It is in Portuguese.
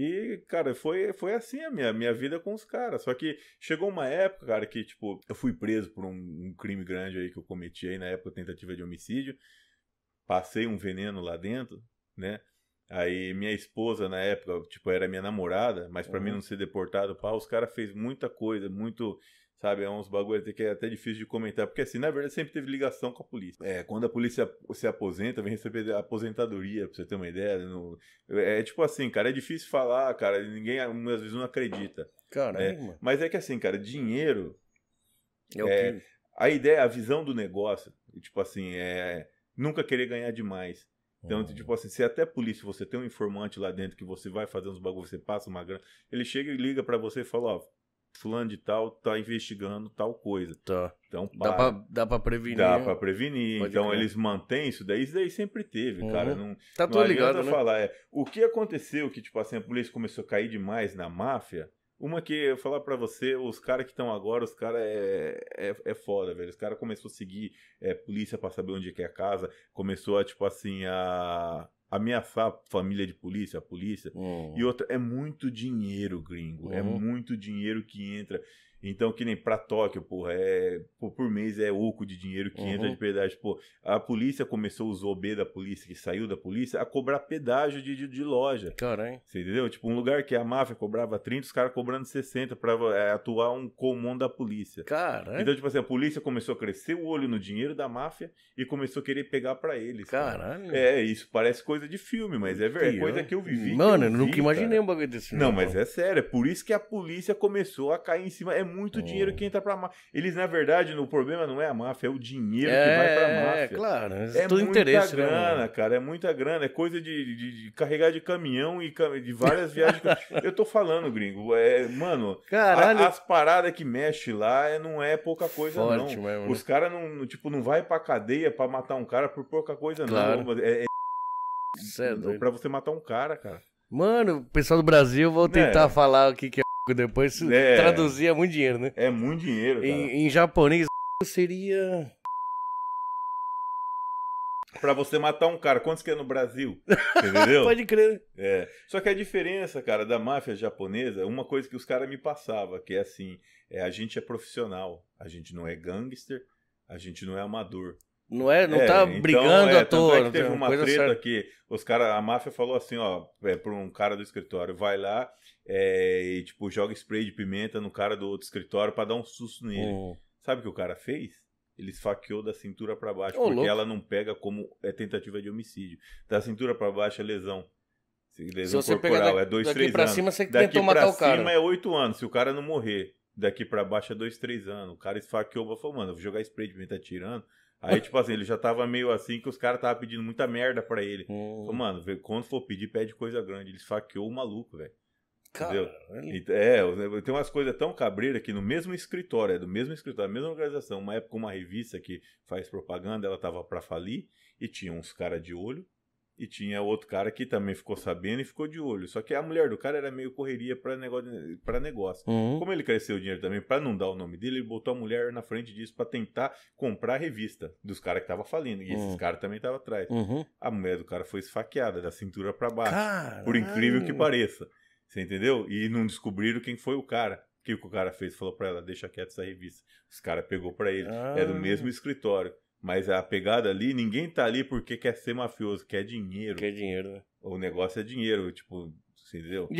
E, cara, foi, foi assim a minha, minha vida com os caras. Só que chegou uma época, cara, que, tipo, eu fui preso por um, um crime grande aí que eu cometi aí na época, tentativa de homicídio. Passei um veneno lá dentro, né? Aí minha esposa na época, tipo, era minha namorada, mas para uhum. mim não ser deportado, pá, os caras fez muita coisa, muito, sabe, é uns bagulho que é até difícil de comentar, porque assim, na verdade sempre teve ligação com a polícia. É, quando a polícia se aposenta, vem receber aposentadoria, pra você ter uma ideia. Né, no, é, é tipo assim, cara, é difícil falar, cara, ninguém às vezes não acredita. Né. Caramba. Né? Mas é que assim, cara, dinheiro é, o é que... a ideia, a visão do negócio, tipo assim, é nunca querer ganhar demais. Então, uhum. tipo assim, se é até polícia você tem um informante lá dentro que você vai fazer uns bagulho, você passa uma grana, ele chega e liga para você e fala, ó, fulano de tal tá investigando tal coisa. Tá. Então, para. Dá pra, dá pra prevenir. Dá pra prevenir. Pode então, crer. eles mantêm isso daí. Isso daí sempre teve, uhum. cara. Não, tá não ligado, né? falar. É, o que aconteceu que, tipo assim, a polícia começou a cair demais na máfia uma que eu falar para você, os caras que estão agora, os caras é, é, é foda, velho. Os caras começou a seguir é, polícia para saber onde é que é a casa, começou a, tipo assim, a ameaçar a família de polícia, a polícia. Hum. E outra, é muito dinheiro gringo, é uhum. muito dinheiro que entra. Então, que nem pra Tóquio, porra, é, por, por mês é oco de dinheiro que uhum. entra é de pedágio. Pô, a polícia começou, os OB da polícia, que saiu da polícia, a cobrar pedágio de, de, de loja. Caralho. Você entendeu? Tipo, um lugar que a máfia cobrava 30, os caras cobrando 60 pra é, atuar um comum da polícia. Caralho. Então, tipo assim, a polícia começou a crescer o olho no dinheiro da máfia e começou a querer pegar pra eles. Caralho. Cara. É, isso parece coisa de filme, mas é, verdade é coisa que eu vivi. Mano, eu, eu nunca vi, imaginei cara. um bagulho desse. Não, não, mas é sério. É por isso que a polícia começou a cair em cima. É muito é. dinheiro que entra pra máfia. Eles, na verdade, o problema não é a máfia, é o dinheiro é, que vai pra é, máfia. É, claro. É, é muita interesse, né, grana, né, cara. É muita grana. É coisa de, de, de carregar de caminhão e de várias viagens. eu tô falando, gringo. É, mano, A, as paradas que mexe lá é, não é pouca coisa, Forte, né? não. Mesmo, Os caras não, tipo, não vai pra cadeia pra matar um cara por pouca coisa, claro. não. É, é... é pra você matar um cara, cara. Mano, pessoal do Brasil, vou né? tentar é. falar o que, que é depois é, traduzia muito dinheiro, né? É muito dinheiro. Em, em, japonês seria. Pra você matar um cara, quantos que é no Brasil? Entendeu? Pode crer. É. Só que a diferença, cara, da máfia japonesa, uma coisa que os caras me passavam, que é assim: é, a gente é profissional, a gente não é gangster, a gente não é amador. Não é, não é, tá então, brigando é, à é toa. É que teve uma coisa treta certa. que os cara, a máfia falou assim, ó, é, para um cara do escritório, vai lá é, e tipo joga spray de pimenta no cara do outro escritório para dar um susto nele. Oh. Sabe o que o cara fez? Ele esfaqueou da cintura para baixo, oh, porque louco. ela não pega como é tentativa de homicídio. Da cintura para baixo é lesão. Lesão Se você corporal, pegar da, é dois, daqui três pra anos. Cima, você daqui tentou matar cima o cara. é oito anos. Se o cara não morrer, daqui para baixo é dois, três anos. O cara esfaqueou, falou, mano, eu vou jogar spray de pimenta tirando Aí, tipo assim, ele já tava meio assim que os caras estavam pedindo muita merda pra ele. Hum. Falei, mano, quando for pedir, pede coisa grande. Ele esfaqueou o maluco, velho. Entendeu? É, tem umas coisas tão cabreiras que no mesmo escritório, é do mesmo escritório, mesma organização, uma época uma revista que faz propaganda, ela tava pra falir e tinha uns caras de olho e tinha outro cara que também ficou sabendo e ficou de olho. Só que a mulher do cara era meio correria para negócio. Pra negócio. Uhum. Como ele cresceu o dinheiro também, para não dar o nome dele, ele botou a mulher na frente disso para tentar comprar a revista dos caras que estavam falindo. E uhum. esses caras também estavam atrás. Uhum. A mulher do cara foi esfaqueada da cintura para baixo. Caralho. Por incrível que pareça. Você entendeu? E não descobriram quem foi o cara que o cara fez? Falou para ela, deixa quieto essa revista. Os caras pegou para ele. Ah. É do ah. mesmo escritório. Mas a pegada ali, ninguém tá ali porque quer ser mafioso, quer dinheiro. Quer dinheiro, né? O negócio é dinheiro, tipo, entendeu? E